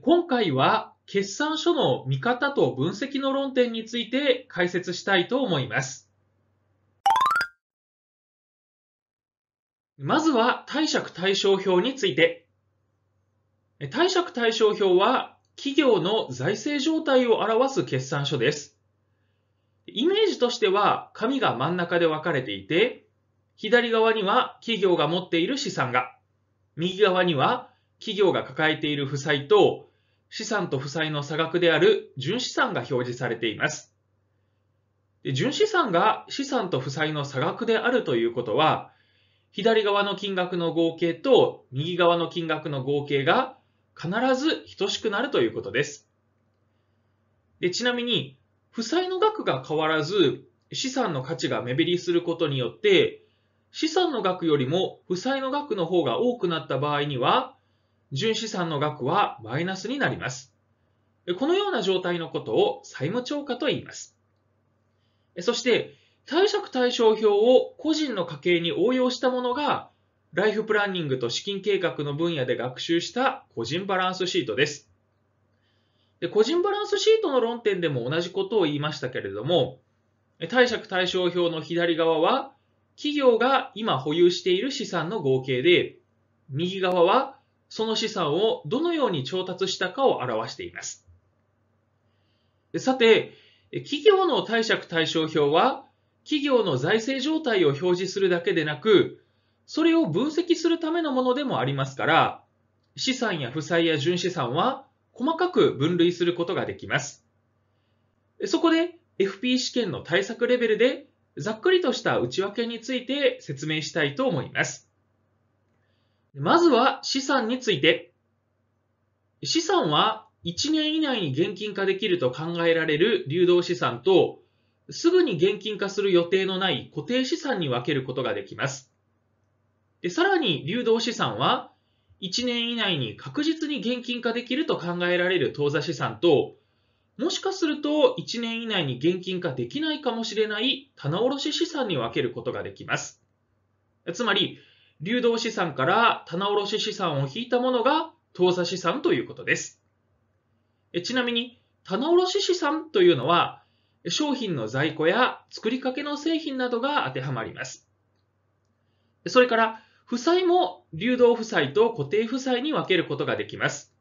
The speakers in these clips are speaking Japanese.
今回は決算書の見方と分析の論点について解説したいと思います。まずは貸借対照表について。貸借対照表は企業の財政状態を表す決算書です。イメージとしては紙が真ん中で分かれていて、左側には企業が持っている資産が、右側には企業が抱えている負債と資産と負債の差額である純資産が表示されています。で純資産が資産と負債の差額であるということは、左側の金額の合計と右側の金額の合計が必ず等しくなるということです。でちなみに、負債の額が変わらず、資産の価値が目減りすることによって、資産の額よりも負債の額の方が多くなった場合には、純資産の額はマイナスになります。このような状態のことを債務超過と言います。そして、貸借対照表を個人の家計に応用したものが、ライフプランニングと資金計画の分野で学習した個人バランスシートです。で個人バランスシートの論点でも同じことを言いましたけれども、貸借対照表の左側は、企業が今保有している資産の合計で、右側はその資産をどのように調達したかを表しています。さて、企業の貸借対照表は、企業の財政状態を表示するだけでなく、それを分析するためのものでもありますから、資産や負債や純資産は細かく分類することができます。そこで FP 試験の対策レベルでざっくりとした内訳について説明したいと思います。まずは資産について。資産は1年以内に現金化できると考えられる流動資産と、すぐに現金化する予定のない固定資産に分けることができます。でさらに流動資産は、1年以内に確実に現金化できると考えられる当座資産と、もしかすると1年以内に現金化できないかもしれない棚卸資産に分けることができます。つまり、流動資産から棚卸資産を引いたものが当座資産ということです。ちなみに、棚卸資産というのは、商品の在庫や作りかけの製品などが当てはまります。それから、負債も流動負債と固定負債に分けることができます。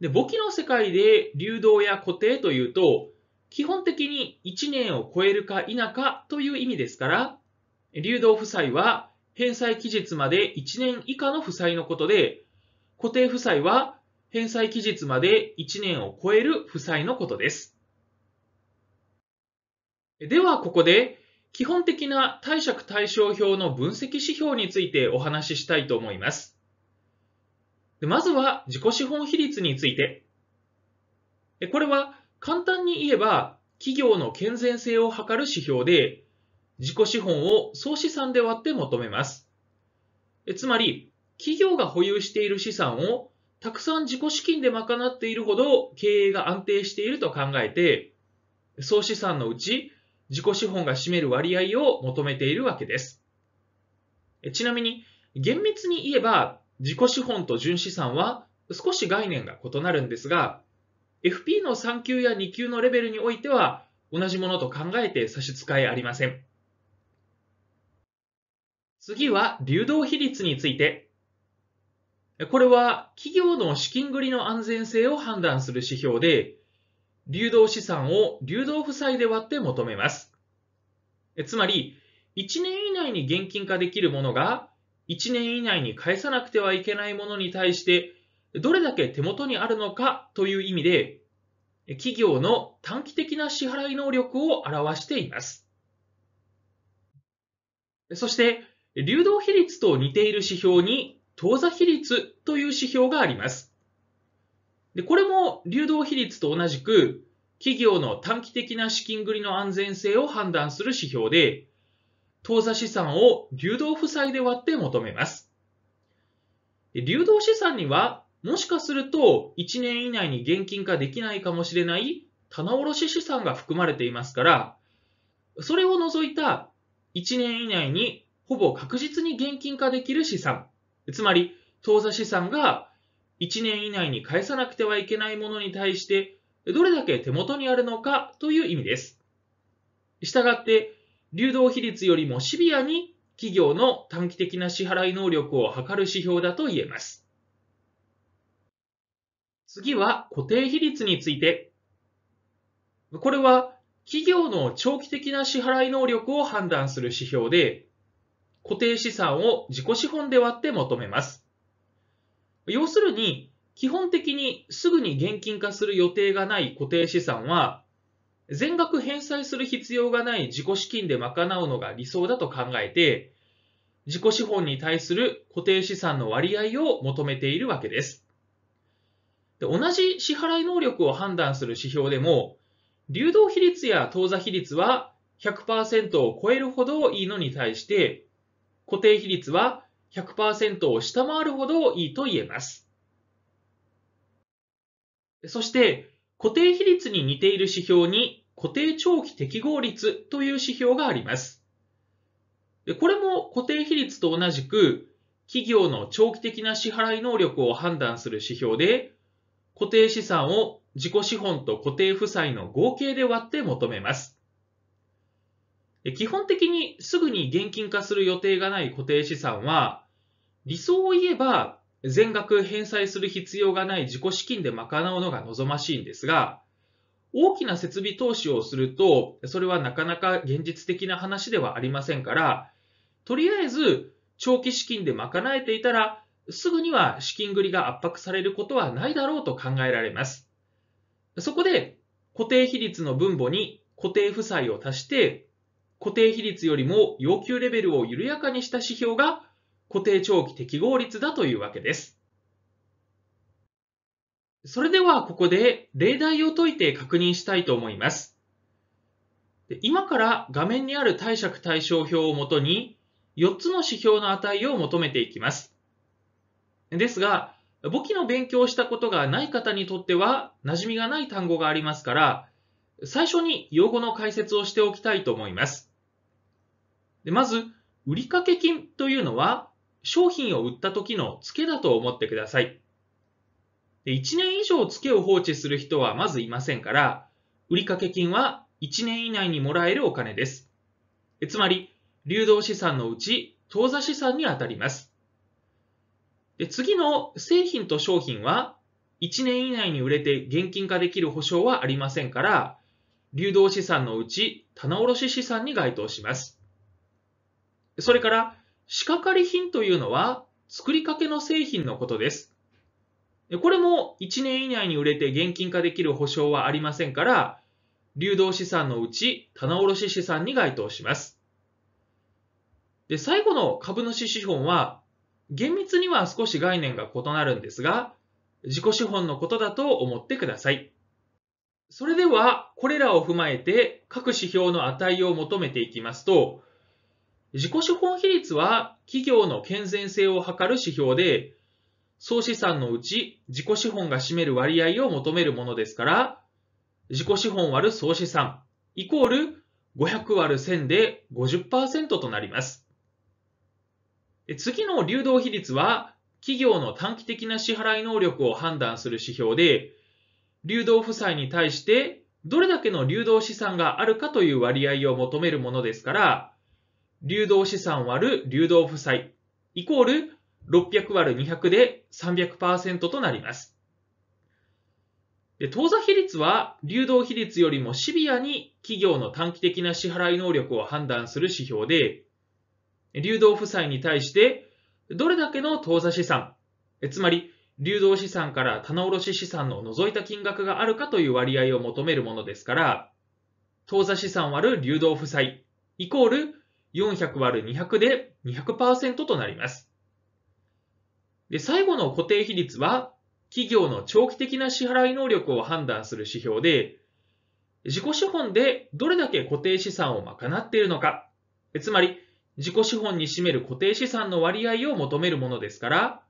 で簿記の世界で流動や固定というと、基本的に1年を超えるか否かという意味ですから、流動負債は返済期日まで1年以下の負債のことで、固定負債は返済期日まで1年を超える負債のことです。ではここで基本的な貸借対照表の分析指標についてお話ししたいと思います。まずは自己資本比率について。これは簡単に言えば企業の健全性を図る指標で自己資本を総資産で割って求めます。つまり、企業が保有している資産をたくさん自己資金で賄っているほど経営が安定していると考えて、総資産のうち自己資本が占める割合を求めているわけです。ちなみに、厳密に言えば自己資本と純資産は少し概念が異なるんですが、FP の3級や2級のレベルにおいては同じものと考えて差し支えありません。次は流動比率について。これは企業の資金繰りの安全性を判断する指標で、流動資産を流動負債で割って求めます。つまり、1年以内に現金化できるものが、1年以内に返さなくてはいけないものに対して、どれだけ手元にあるのかという意味で、企業の短期的な支払い能力を表しています。そして、流動比率と似ている指標に当座比率という指標があります。でこれも流動比率と同じく企業の短期的な資金繰りの安全性を判断する指標で、当座資産を流動負債で割って求めます。流動資産には、もしかすると1年以内に現金化できないかもしれない棚卸資産が含まれていますから、それを除いた1年以内にほぼ確実に現金化できる資産、つまり当座資産が1年以内に返さなくてはいけないものに対してどれだけ手元にあるのかという意味です。したがって流動比率よりもシビアに企業の短期的な支払い能力を測る指標だと言えます。次は固定比率について。これは企業の長期的な支払い能力を判断する指標で、固定資産を自己資本で割って求めます。要するに、基本的にすぐに現金化する予定がない固定資産は、全額返済する必要がない自己資金で賄うのが理想だと考えて、自己資本に対する固定資産の割合を求めているわけです。で同じ支払い能力を判断する指標でも、流動比率や当座比率は100%を超えるほどいいのに対して、固定比率は100%を下回るほどいいと言えます。そして、固定比率に似ている指標に固定長期適合率という指標があります。これも固定比率と同じく企業の長期的な支払い能力を判断する指標で固定資産を自己資本と固定負債の合計で割って求めます。基本的にすぐに現金化する予定がない固定資産は、理想を言えば全額返済する必要がない自己資金で賄うのが望ましいんですが、大きな設備投資をすると、それはなかなか現実的な話ではありませんから、とりあえず長期資金で賄えていたら、すぐには資金繰りが圧迫されることはないだろうと考えられます。そこで、固定比率の分母に固定負債を足して、固定比率よりも要求レベルを緩やかにした指標が固定長期適合率だというわけです。それではここで例題を解いて確認したいと思います。今から画面にある貸借対照表をもとに4つの指標の値を求めていきます。ですが、簿記の勉強をしたことがない方にとっては馴染みがない単語がありますから、最初に用語の解説をしておきたいと思います。でまず、売掛金というのは、商品を売った時の付けだと思ってください。で1年以上付けを放置する人はまずいませんから、売掛金は1年以内にもらえるお金です。つまり、流動資産のうち当座資産に当たります。で次の製品と商品は、1年以内に売れて現金化できる保証はありませんから、流動資産のうち棚卸資産に該当します。それから、仕掛かり品というのは、作りかけの製品のことです。これも1年以内に売れて現金化できる保証はありませんから、流動資産のうち棚卸資産に該当します。で、最後の株主資本は、厳密には少し概念が異なるんですが、自己資本のことだと思ってください。それでは、これらを踏まえて各指標の値を求めていきますと、自己資本比率は企業の健全性を図る指標で、総資産のうち自己資本が占める割合を求めるものですから、自己資本割る総資産イコール500割る1000で50%となります。次の流動比率は企業の短期的な支払い能力を判断する指標で、流動負債に対してどれだけの流動資産があるかという割合を求めるものですから、流動資産割る流動負債イコール600割る200で300%となります。で当座比率は流動比率よりもシビアに企業の短期的な支払い能力を判断する指標で、流動負債に対してどれだけの当座資産、つまり流動資産から棚卸資産の除いた金額があるかという割合を求めるものですから、当座資産割る流動負債イコール 400÷200 で200%となります。で最後の固定比率は、企業の長期的な支払い能力を判断する指標で、自己資本でどれだけ固定資産を賄っているのか、つまり自己資本に占める固定資産の割合を求めるものですから、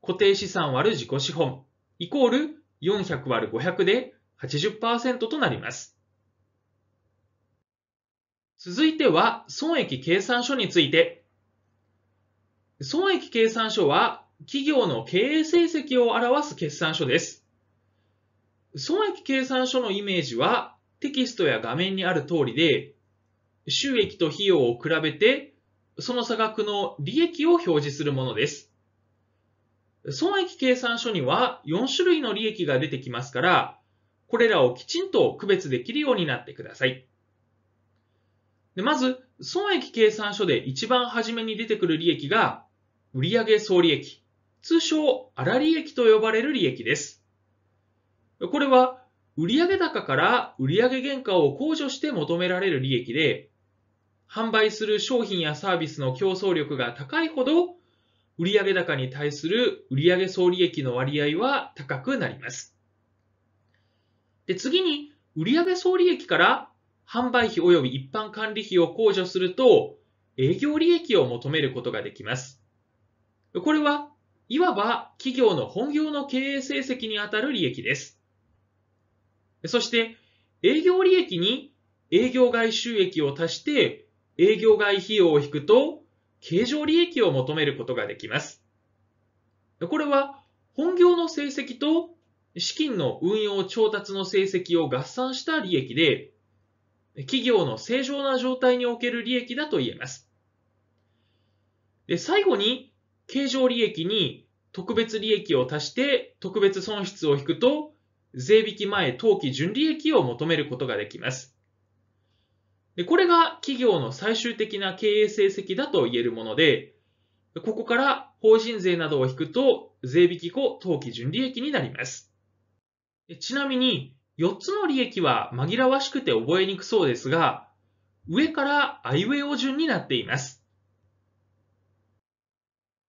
固定資産割る自己資本イコール400割る500で80%となります。続いては損益計算書について。損益計算書は企業の経営成績を表す決算書です。損益計算書のイメージはテキストや画面にある通りで、収益と費用を比べてその差額の利益を表示するものです。損益計算書には4種類の利益が出てきますから、これらをきちんと区別できるようになってください。でまず、損益計算書で一番初めに出てくる利益が、売上総利益、通称粗利益と呼ばれる利益です。これは、売上高から売上原価を控除して求められる利益で、販売する商品やサービスの競争力が高いほど、売上高に対する売上総利益の割合は高くなります。で次に、売上総利益から販売費及び一般管理費を控除すると、営業利益を求めることができます。これは、いわば企業の本業の経営成績にあたる利益です。そして、営業利益に営業外収益を足して、営業外費用を引くと、経常利益を求めることができます。これは、本業の成績と資金の運用調達の成績を合算した利益で、企業の正常な状態における利益だと言えます。で最後に、経常利益に特別利益を足して特別損失を引くと、税引き前当期純利益を求めることができます。でこれが企業の最終的な経営成績だと言えるもので、ここから法人税などを引くと税引き後当期純利益になります。ちなみに4つの利益は紛らわしくて覚えにくそうですが、上からイウェイを順になっています。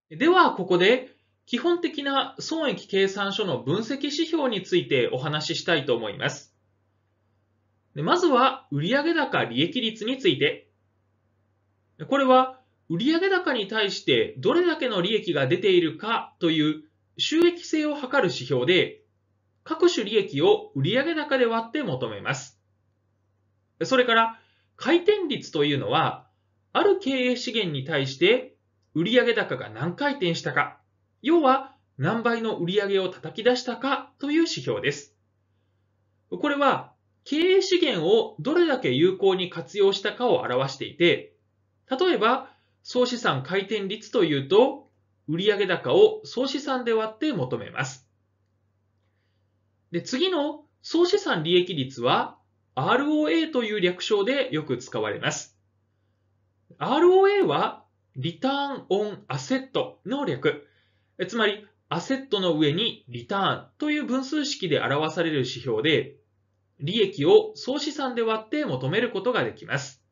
では、ここで基本的な損益計算書の分析指標についてお話ししたいと思います。まずは、売上高利益率について。これは、売上高に対してどれだけの利益が出ているかという収益性を測る指標で、各種利益を売上高で割って求めます。それから、回転率というのは、ある経営資源に対して売上高が何回転したか、要は何倍の売上を叩き出したかという指標です。これは経営資源をどれだけ有効に活用したかを表していて、例えば総資産回転率というと、売上高を総資産で割って求めます。で、次の総資産利益率は ROA という略称でよく使われます。ROA はリターンオンアセットの略。つまり、アセットの上にリターンという分数式で表される指標で、利益を総資産で割って求めることができます。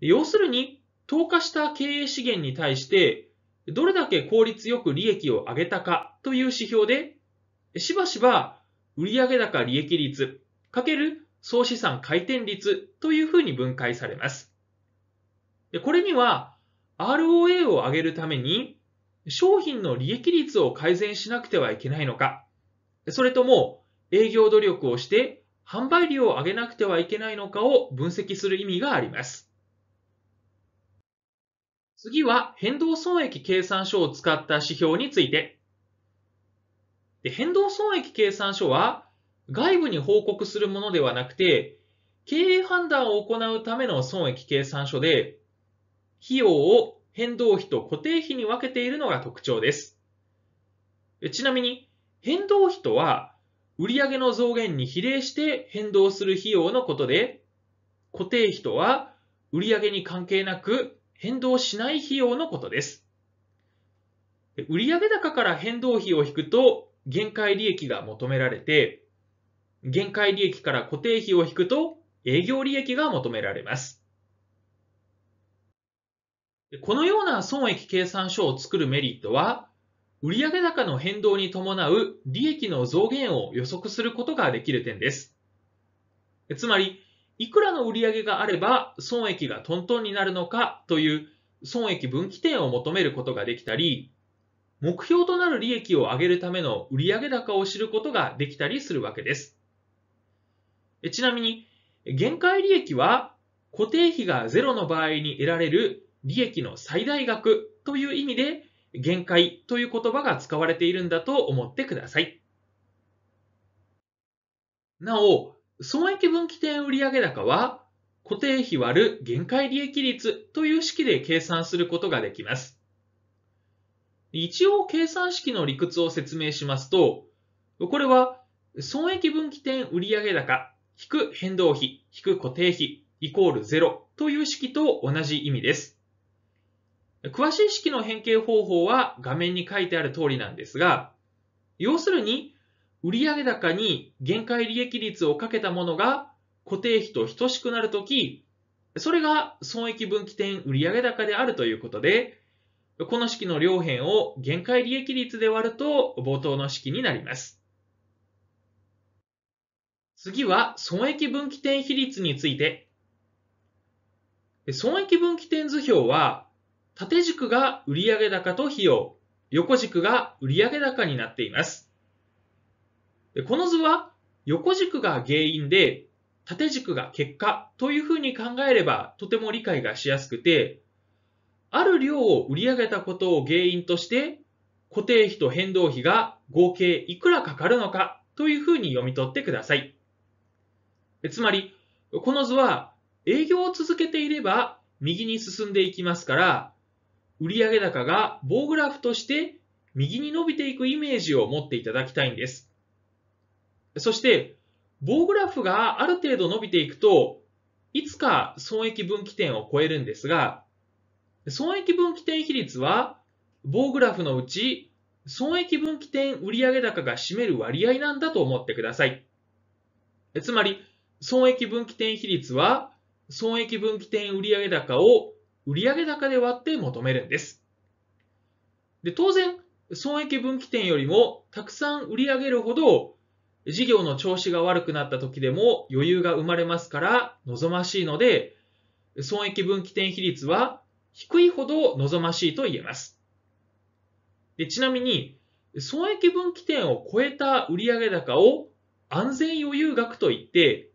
要するに、投下した経営資源に対して、どれだけ効率よく利益を上げたかという指標でしばしば売上高利益率かける総資産回転率というふうに分解されます。これには ROA を上げるために商品の利益率を改善しなくてはいけないのか、それとも営業努力をして販売量を上げなくてはいけないのかを分析する意味があります。次は変動損益計算書を使った指標についてで変動損益計算書は外部に報告するものではなくて、経営判断を行うための損益計算書で、費用を変動費と固定費に分けているのが特徴です。ちなみに、変動費とは、売上の増減に比例して変動する費用のことで、固定費とは、売上に関係なく変動しない費用のことです。売上高から変動費を引くと、限界利益が求められて、限界利益から固定費を引くと営業利益が求められます。このような損益計算書を作るメリットは、売上高の変動に伴う利益の増減を予測することができる点です。つまり、いくらの売上があれば損益がトントンになるのかという損益分岐点を求めることができたり、目標となる利益を上げるための売上高を知ることができたりするわけです。ちなみに、限界利益は固定費がゼロの場合に得られる利益の最大額という意味で限界という言葉が使われているんだと思ってください。なお、損益分岐点売上高は固定費割る限界利益率という式で計算することができます。一応計算式の理屈を説明しますと、これは損益分岐点売上高、引く変動費、引く固定費、イコール0という式と同じ意味です。詳しい式の変形方法は画面に書いてある通りなんですが、要するに、売上高に限界利益率をかけたものが固定費と等しくなるとき、それが損益分岐点売上高であるということで、この式の両辺を限界利益率で割ると冒頭の式になります。次は損益分岐点比率について。損益分岐点図表は、縦軸が売上高と費用、横軸が売上高になっています。この図は、横軸が原因で、縦軸が結果というふうに考えればとても理解がしやすくて、ある量を売り上げたことを原因として固定費と変動費が合計いくらかかるのかというふうに読み取ってください。つまり、この図は営業を続けていれば右に進んでいきますから、売上高が棒グラフとして右に伸びていくイメージを持っていただきたいんです。そして、棒グラフがある程度伸びていくと、いつか損益分岐点を超えるんですが、損益分岐点比率は棒グラフのうち損益分岐点売上高が占める割合なんだと思ってください。つまり、損益分岐点比率は損益分岐点売上高を売上高で割って求めるんです。で当然、損益分岐点よりもたくさん売り上げるほど事業の調子が悪くなった時でも余裕が生まれますから望ましいので損益分岐点比率は低いほど望ましいと言えます。でちなみに、損益分岐点を超えた売上高を安全余裕額といって、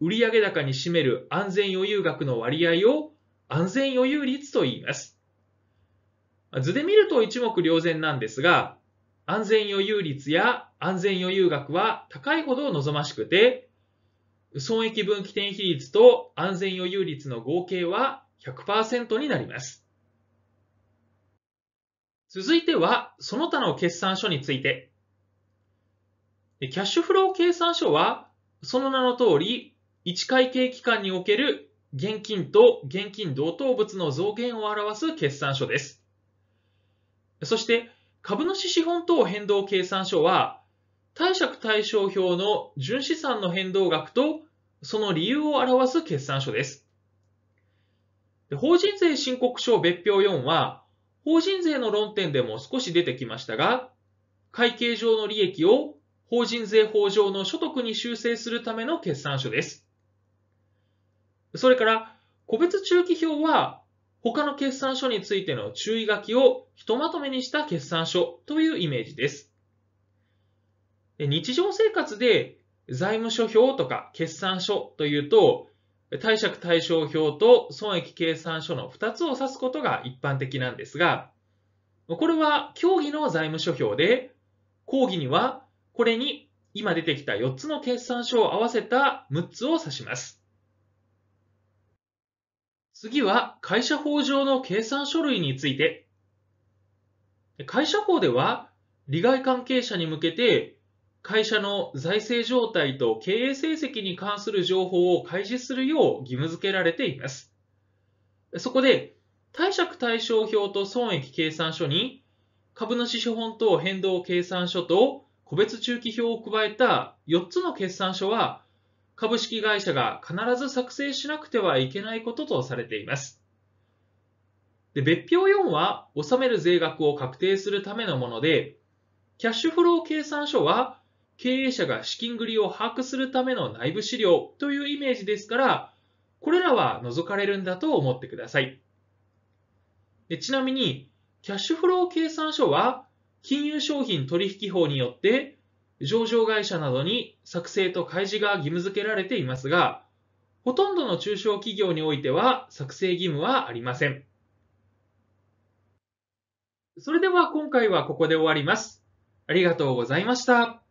売上高に占める安全余裕額の割合を安全余裕率と言います。図で見ると一目瞭然なんですが、安全余裕率や安全余裕額は高いほど望ましくて、損益分岐点比率と安全余裕率の合計は100%になります。続いては、その他の決算書について。キャッシュフロー計算書は、その名の通り、1会計期間における現金と現金同等物の増減を表す決算書です。そして、株主資本等変動計算書は、貸借対照表の純資産の変動額とその理由を表す決算書です。で法人税申告書別表4は、法人税の論点でも少し出てきましたが、会計上の利益を法人税法上の所得に修正するための決算書です。それから、個別中期表は、他の決算書についての注意書きをひとまとめにした決算書というイメージです。日常生活で財務諸表とか決算書というと、貸借対照表と損益計算書の2つを指すことが一般的なんですが、これは協議の財務諸表で、講義にはこれに今出てきた4つの決算書を合わせた6つを指します。次は会社法上の計算書類について。会社法では利害関係者に向けて会社の財政状態と経営成績に関する情報を開示するよう義務付けられています。そこで、貸借対照表と損益計算書に、株主資本等変動計算書と個別中期表を加えた4つの決算書は、株式会社が必ず作成しなくてはいけないこととされています。で別表4は、納める税額を確定するためのもので、キャッシュフロー計算書は、経営者が資金繰りを把握するための内部資料というイメージですから、これらは除かれるんだと思ってください。でちなみに、キャッシュフロー計算書は、金融商品取引法によって、上場会社などに作成と開示が義務付けられていますが、ほとんどの中小企業においては作成義務はありません。それでは今回はここで終わります。ありがとうございました。